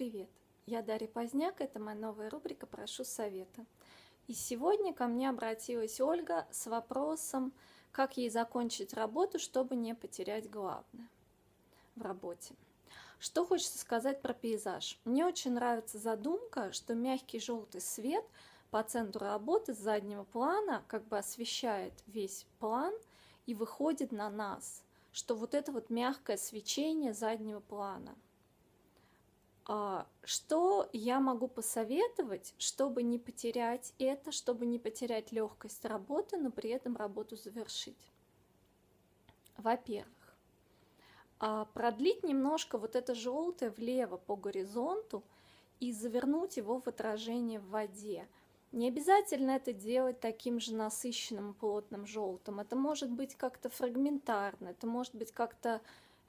Привет! Я Дарья Поздняк, это моя новая рубрика «Прошу совета». И сегодня ко мне обратилась Ольга с вопросом, как ей закончить работу, чтобы не потерять главное в работе. Что хочется сказать про пейзаж? Мне очень нравится задумка, что мягкий желтый свет по центру работы с заднего плана как бы освещает весь план и выходит на нас, что вот это вот мягкое свечение заднего плана – а, что я могу посоветовать, чтобы не потерять это, чтобы не потерять легкость работы, но при этом работу завершить? Во-первых, а, продлить немножко вот это желтое влево по горизонту и завернуть его в отражение в воде. Не обязательно это делать таким же насыщенным плотным желтым. Это может быть как-то фрагментарно, это может быть как-то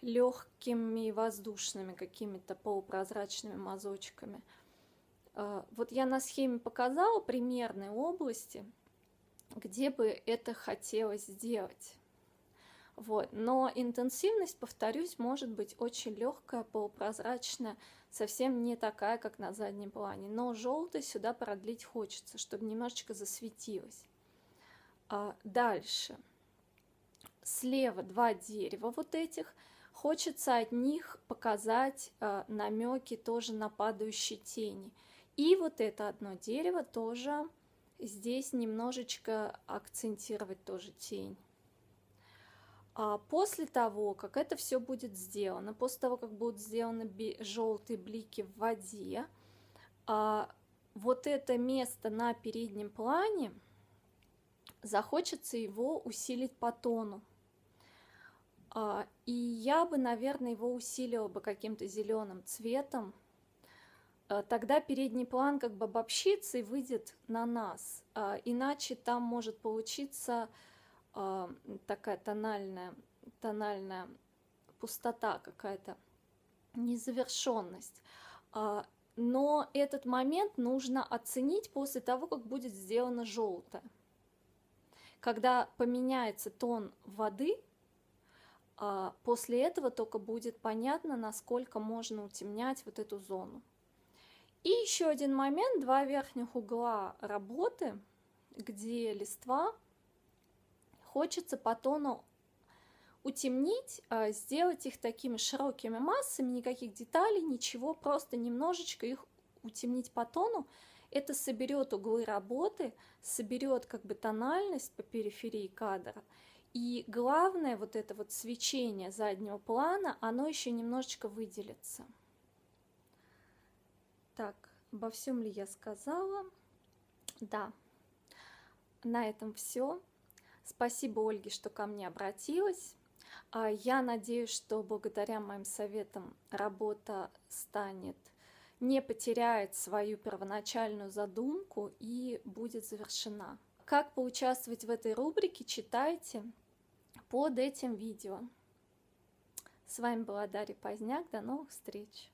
легкими воздушными какими-то полупрозрачными мазочками. А, вот я на схеме показала примерные области, где бы это хотелось сделать. Вот. Но интенсивность, повторюсь, может быть очень легкая, полупрозрачная, совсем не такая, как на заднем плане. Но желтый сюда продлить хочется, чтобы немножечко засветилось. А, дальше. Слева два дерева вот этих – Хочется от них показать э, намеки тоже на падающие тени. И вот это одно дерево тоже здесь немножечко акцентировать тоже тень. А после того, как это все будет сделано, после того, как будут сделаны желтые блики в воде, а, вот это место на переднем плане, захочется его усилить по тону. А, и я бы, наверное, его усилила бы каким-то зеленым цветом. А, тогда передний план как бы обобщится и выйдет на нас. А, иначе там может получиться такая тональная, тональная пустота какая-то, незавершенность. Но этот момент нужно оценить после того, как будет сделано желтое. Когда поменяется тон воды – а, после этого только будет понятно, насколько можно утемнять вот эту зону. И еще один момент, два верхних угла работы, где листва хочется по тону утемнить, а, сделать их такими широкими массами, никаких деталей, ничего, просто немножечко их утемнить по тону. Это соберет углы работы, соберет как бы тональность по периферии кадра, и главное, вот это вот свечение заднего плана, оно еще немножечко выделится. Так, обо всем ли я сказала? Да. На этом все. Спасибо Ольге, что ко мне обратилась. А я надеюсь, что благодаря моим советам работа станет, не потеряет свою первоначальную задумку и будет завершена. Как поучаствовать в этой рубрике, читайте под этим видео. С вами была Дарья Поздняк. До новых встреч!